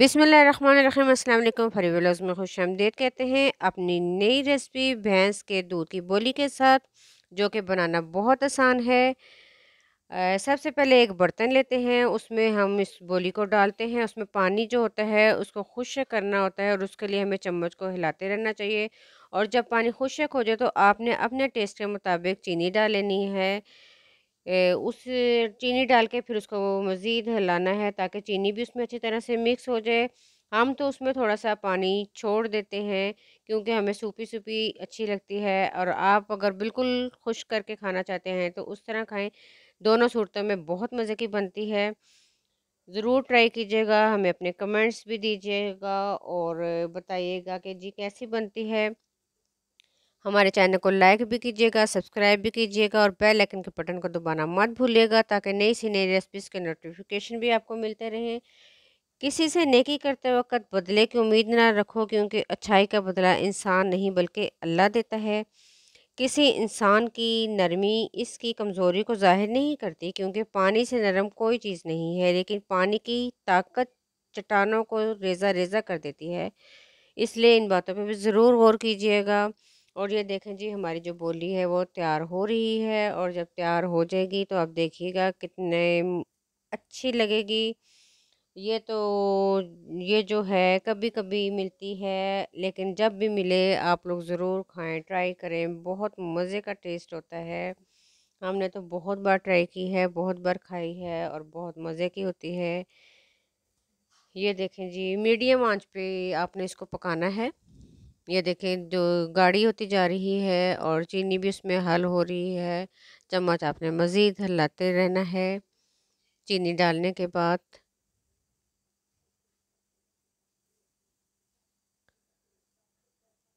बिसमीम अल्लाम फरी व्लॉग्स में खुश आमदेद कहते हैं अपनी नई रेसिपी भैंस के दूध की बोली के साथ जो कि बनाना बहुत आसान है सबसे पहले एक बर्तन लेते हैं उसमें हम इस बोली को डालते हैं उसमें पानी जो होता है उसको खुशक करना होता है और उसके लिए हमें चम्मच को हिलाते रहना चाहिए और जब पानी खुशक हो जाए तो आपने अपने टेस्ट के मुताबिक चीनी डाल लेनी है उस चीनी डाल के फिर उसको मज़ीद हिलाना है ताकि चीनी भी उसमें अच्छी तरह से मिक्स हो जाए हम तो उसमें थोड़ा सा पानी छोड़ देते हैं क्योंकि हमें सूपी सूपी अच्छी लगती है और आप अगर बिल्कुल खुश करके खाना चाहते हैं तो उस तरह खाएं दोनों सूरतों में बहुत मज़े की बनती है ज़रूर ट्राई कीजिएगा हमें अपने कमेंट्स भी दीजिएगा और बताइएगा कि जी कैसी बनती है हमारे चैनल को लाइक भी कीजिएगा सब्सक्राइब भी कीजिएगा और बेल आइकन के बटन को दबाना मत भूलिएगा ताकि नई सी नई रेसिपीज़ के नोटिफिकेशन भी आपको मिलते रहें किसी से नेकी करते वक्त बदले की उम्मीद ना रखो क्योंकि अच्छाई का बदला इंसान नहीं बल्कि अल्लाह देता है किसी इंसान की नरमी इसकी कमज़ोरी को ज़ाहिर नहीं करती क्योंकि पानी से नरम कोई चीज़ नहीं है लेकिन पानी की ताकत चट्टानों को रेजा रेजा कर देती है इसलिए इन बातों पर भी ज़रूर गौर कीजिएगा और ये देखें जी हमारी जो बोली है वो तैयार हो रही है और जब तैयार हो जाएगी तो आप देखिएगा कितने अच्छी लगेगी ये तो ये जो है कभी कभी मिलती है लेकिन जब भी मिले आप लोग ज़रूर खाएं ट्राई करें बहुत मज़े का टेस्ट होता है हमने तो बहुत बार ट्राई की है बहुत बार खाई है और बहुत मज़े की होती है ये देखें जी मीडियम आंच पे आपने इसको पकाना है ये देखें जो गाड़ी होती जा रही है और चीनी भी उसमें हल हो रही है चम्मच आपने मज़ीद हल्लाते रहना है चीनी डालने के बाद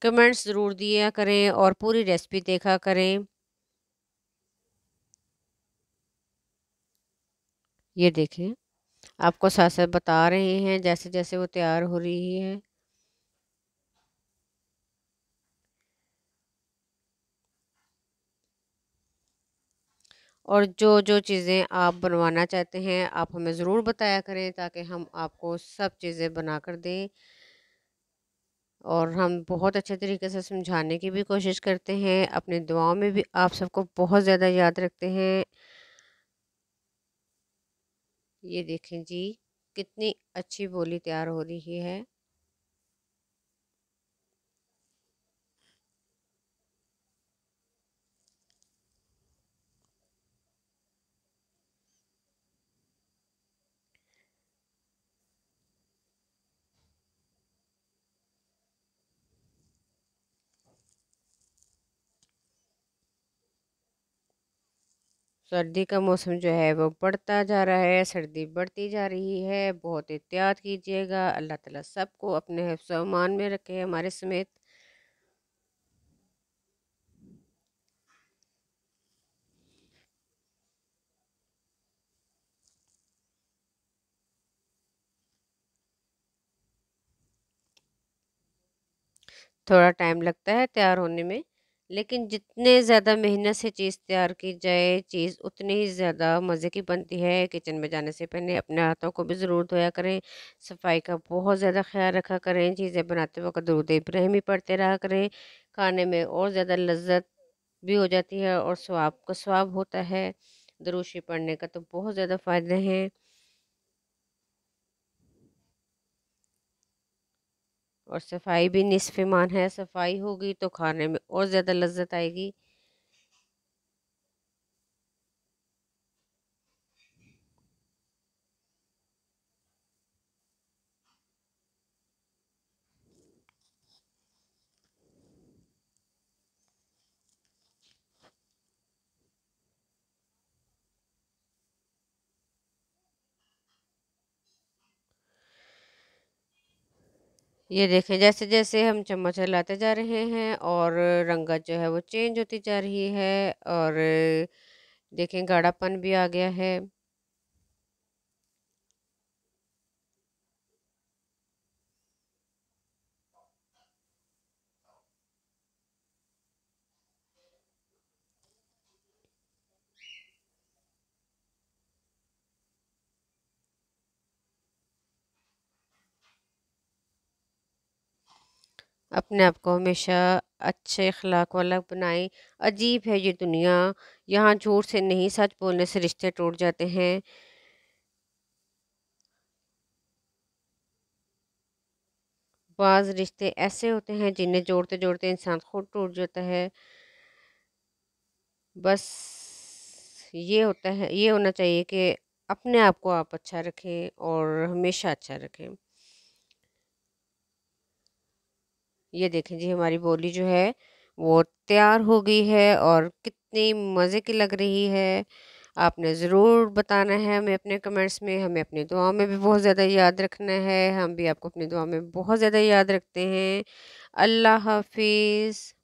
कमेंट्स ज़रूर दिया करें और पूरी रेसिपी देखा करें ये देखें आपको साथ साथ बता रहे हैं जैसे जैसे वो तैयार हो रही है और जो जो चीज़ें आप बनवाना चाहते हैं आप हमें ज़रूर बताया करें ताकि हम आपको सब चीज़ें बना कर दें और हम बहुत अच्छे तरीके से समझाने की भी कोशिश करते हैं अपनी दुआओं में भी आप सबको बहुत ज़्यादा याद रखते हैं ये देखें जी कितनी अच्छी बोली तैयार हो रही है सर्दी का मौसम जो है वो बढ़ता जा रहा है सर्दी बढ़ती जा रही है बहुत एहतियात कीजिएगा अल्लाह ताला सबको अपने हिफ्समान में रखे हमारे समेत थोड़ा टाइम लगता है तैयार होने में लेकिन जितने ज़्यादा मेहनत से चीज़ तैयार की जाए चीज़ उतनी ही ज़्यादा मज़े की बनती है किचन में जाने से पहले अपने हाथों को भी ज़रूर धोया करें सफाई का बहुत ज़्यादा ख्याल रखा करें चीज़ें बनाते वक्त दरूद इब्राहिमी पढ़ते रहा करें खाने में और ज़्यादा लज्जत भी हो जाती है और स्वाब का स्वाब होता है दरूशी पढ़ने का तो बहुत ज़्यादा फ़ायदे हैं और सफाई भी नसफ़ है सफाई होगी तो खाने में और ज़्यादा लज्जत आएगी ये देखें जैसे जैसे हम चम्मच हिलाते जा रहे हैं और रंगत जो है वो चेंज होती जा रही है और देखें गाढ़ापन भी आ गया है अपने आप को हमेशा अच्छे अखलाक वाला बनाएं अजीब है ये दुनिया यहाँ झूठ से नहीं सच बोलने से रिश्ते टूट जाते हैं बाज़ रिश्ते ऐसे होते हैं जिन्हें जोड़ते जोड़ते इंसान खुद टूट जाता है बस ये होता है ये होना चाहिए कि अपने आप को आप अच्छा रखें और हमेशा अच्छा रखें ये देखें जी हमारी बोली जो है वो तैयार हो गई है और कितनी मज़े की लग रही है आपने ज़रूर बताना है हमें अपने कमेंट्स में हमें अपनी दुआ में भी बहुत ज़्यादा याद रखना है हम भी आपको अपनी दुआ में बहुत ज़्यादा याद रखते हैं अल्लाह हाफिज़